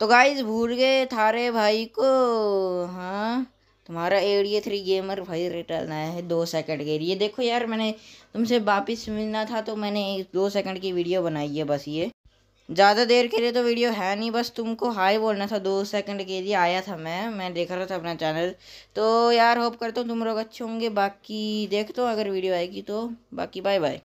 तो गाइज भूल गए थारे भाई को हाँ तुम्हारा एरिया थ्री गेमर भाई रिटर्न आया है दो सेकंड के लिए देखो यार मैंने तुमसे वापस मिलना था तो मैंने एक दो सेकंड की वीडियो बनाई है बस ये ज़्यादा देर के लिए तो वीडियो है नहीं बस तुमको हाई बोलना था दो सेकंड के लिए आया था मैं मैं देख रहा था अपना चैनल तो यार होप करता हूँ तुम लोग अच्छे होंगे बाकी दो तो अगर वीडियो आएगी तो बाकी बाय बाय